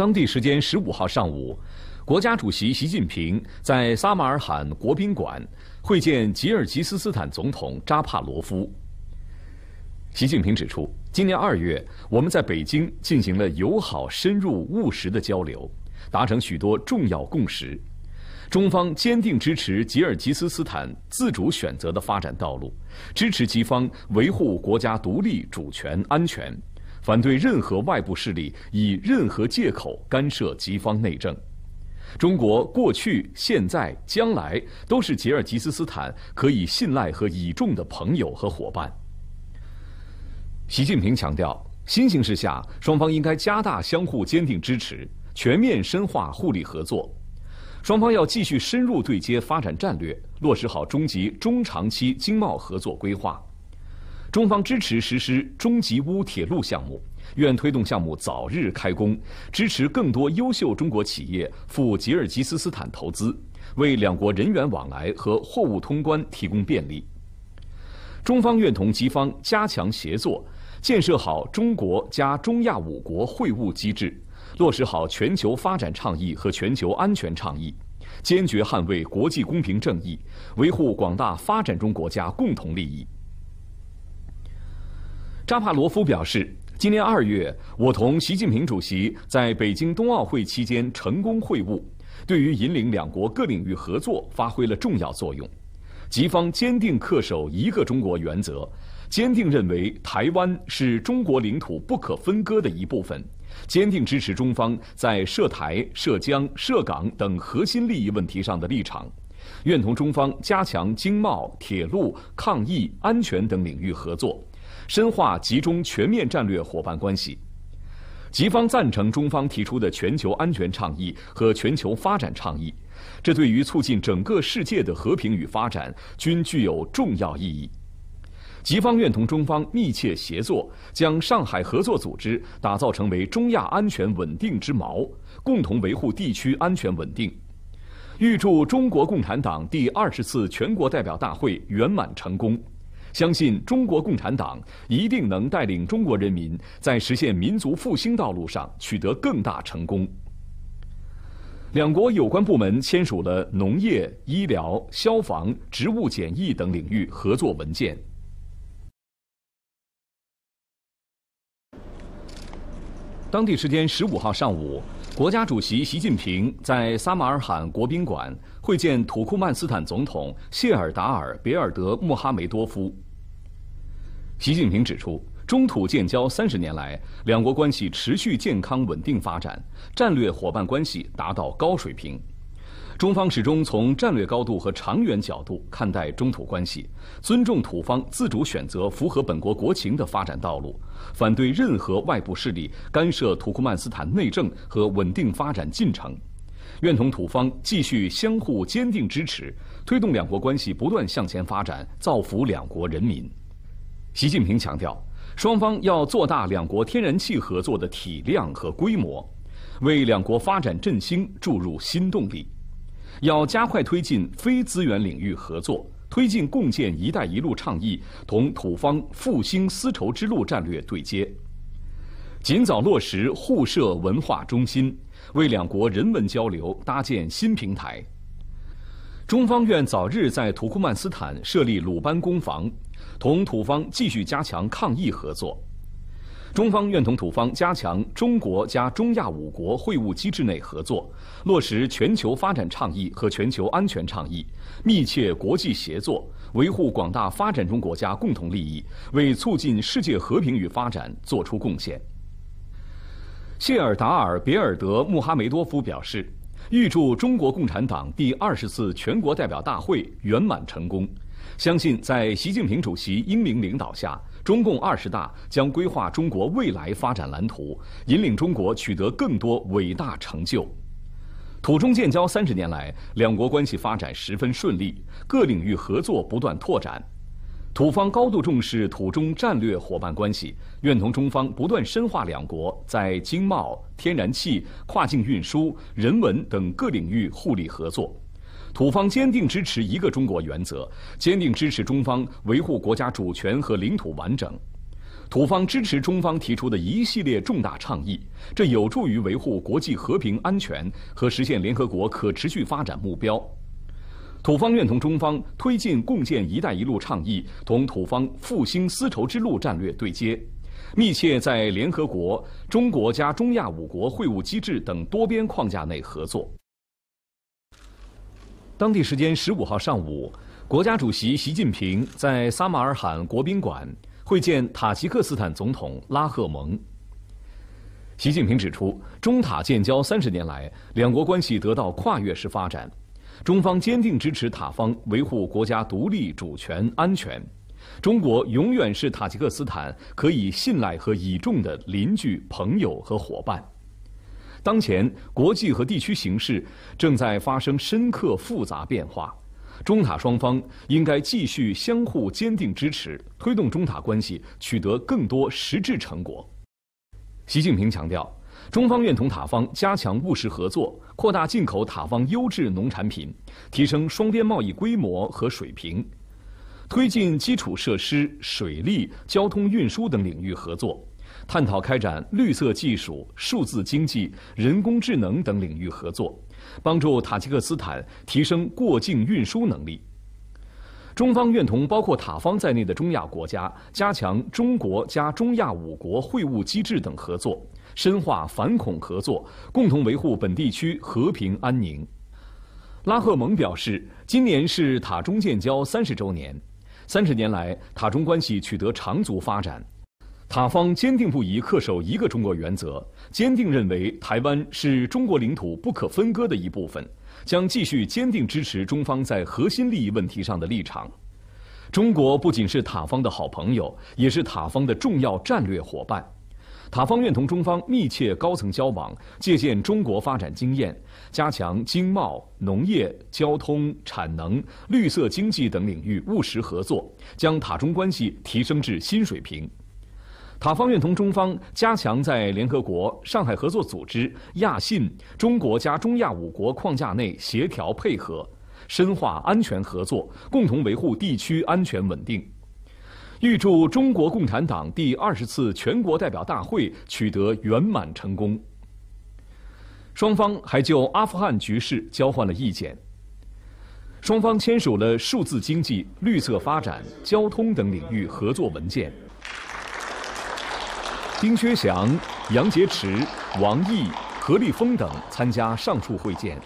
当地时间十五号上午，国家主席习近平在撒马尔罕国宾馆会见吉尔吉斯斯坦总统扎帕罗夫。习近平指出，今年二月我们在北京进行了友好、深入、务实的交流，达成许多重要共识。中方坚定支持吉尔吉斯斯坦自主选择的发展道路，支持吉方维护国家独立、主权、安全。反对任何外部势力以任何借口干涉吉方内政。中国过去、现在、将来都是吉尔吉斯斯坦可以信赖和倚重的朋友和伙伴。习近平强调，新形势下双方应该加大相互坚定支持，全面深化互利合作。双方要继续深入对接发展战略，落实好中吉中长期经贸合作规划。中方支持实施中吉乌铁路项目，愿推动项目早日开工，支持更多优秀中国企业赴吉尔吉斯斯坦投资，为两国人员往来和货物通关提供便利。中方愿同吉方加强协作，建设好中国加中亚五国会晤机制，落实好全球发展倡议和全球安全倡议，坚决捍卫国际公平正义，维护广大发展中国家共同利益。扎帕罗夫表示，今年二月，我同习近平主席在北京冬奥会期间成功会晤，对于引领两国各领域合作发挥了重要作用。吉方坚定恪守一个中国原则，坚定认为台湾是中国领土不可分割的一部分，坚定支持中方在涉台、涉疆、涉港等核心利益问题上的立场，愿同中方加强经贸、铁路、抗疫、安全等领域合作。深化集中全面战略伙伴关系，吉方赞成中方提出的全球安全倡议和全球发展倡议，这对于促进整个世界的和平与发展均具有重要意义。吉方愿同中方密切协作，将上海合作组织打造成为中亚安全稳定之锚，共同维护地区安全稳定。预祝中国共产党第二十次全国代表大会圆满成功。相信中国共产党一定能带领中国人民在实现民族复兴道路上取得更大成功。两国有关部门签署了农业、医疗、消防、植物检疫等领域合作文件。当地时间十五号上午。国家主席习近平在撒马尔罕国宾馆会见土库曼斯坦总统谢尔达尔·别尔德穆哈梅多夫。习近平指出，中土建交三十年来，两国关系持续健康稳定发展，战略伙伴关系达到高水平。中方始终从战略高度和长远角度看待中土关系，尊重土方自主选择符合本国国情的发展道路，反对任何外部势力干涉土库曼斯坦内政和稳定发展进程，愿同土方继续相互坚定支持，推动两国关系不断向前发展，造福两国人民。习近平强调，双方要做大两国天然气合作的体量和规模，为两国发展振兴注入新动力。要加快推进非资源领域合作，推进共建“一带一路”倡议同土方复兴丝绸之路战略对接，尽早落实互设文化中心，为两国人文交流搭建新平台。中方愿早日在土库曼斯坦设立鲁班工坊，同土方继续加强抗疫合作。中方愿同土方加强中国加中亚五国会晤机制内合作，落实全球发展倡议和全球安全倡议，密切国际协作，维护广大发展中国家共同利益，为促进世界和平与发展作出贡献。谢尔达尔·别尔德穆哈梅多夫表示，预祝中国共产党第二十次全国代表大会圆满成功。相信在习近平主席英明领导下，中共二十大将规划中国未来发展蓝图，引领中国取得更多伟大成就。土中建交三十年来，两国关系发展十分顺利，各领域合作不断拓展。土方高度重视土中战略伙伴关系，愿同中方不断深化两国在经贸、天然气、跨境运输、人文等各领域互利合作。土方坚定支持一个中国原则，坚定支持中方维护国家主权和领土完整。土方支持中方提出的一系列重大倡议，这有助于维护国际和平安全和实现联合国可持续发展目标。土方愿同中方推进共建“一带一路”倡议，同土方复兴丝绸之路战略对接，密切在联合国、中国加中亚五国会晤机制等多边框架内合作。当地时间十五号上午，国家主席习近平在撒马尔罕国宾馆会见塔吉克斯坦总统拉赫蒙。习近平指出，中塔建交三十年来，两国关系得到跨越式发展，中方坚定支持塔方维护国家独立、主权、安全，中国永远是塔吉克斯坦可以信赖和倚重的邻居、朋友和伙伴。当前国际和地区形势正在发生深刻复杂变化，中塔双方应该继续相互坚定支持，推动中塔关系取得更多实质成果。习近平强调，中方愿同塔方加强务实合作，扩大进口塔方优质农产品，提升双边贸易规模和水平，推进基础设施、水利、交通运输等领域合作。探讨开展绿色技术、数字经济、人工智能等领域合作，帮助塔吉克斯坦提升过境运输能力。中方愿同包括塔方在内的中亚国家，加强中国加中亚五国会晤机制等合作，深化反恐合作，共同维护本地区和平安宁。拉赫蒙表示，今年是塔中建交三十周年，三十年来，塔中关系取得长足发展。塔方坚定不移恪守一个中国原则，坚定认为台湾是中国领土不可分割的一部分，将继续坚定支持中方在核心利益问题上的立场。中国不仅是塔方的好朋友，也是塔方的重要战略伙伴。塔方愿同中方密切高层交往，借鉴中国发展经验，加强经贸、农业、交通、产能、绿色经济等领域务实合作，将塔中关系提升至新水平。塔方愿同中方加强在联合国、上海合作组织、亚信、中国加中亚五国框架内协调配合，深化安全合作，共同维护地区安全稳定。预祝中国共产党第二十次全国代表大会取得圆满成功。双方还就阿富汗局势交换了意见。双方签署了数字经济、绿色发展、交通等领域合作文件。丁薛祥、杨洁篪、王毅、何立峰等参加上述会见。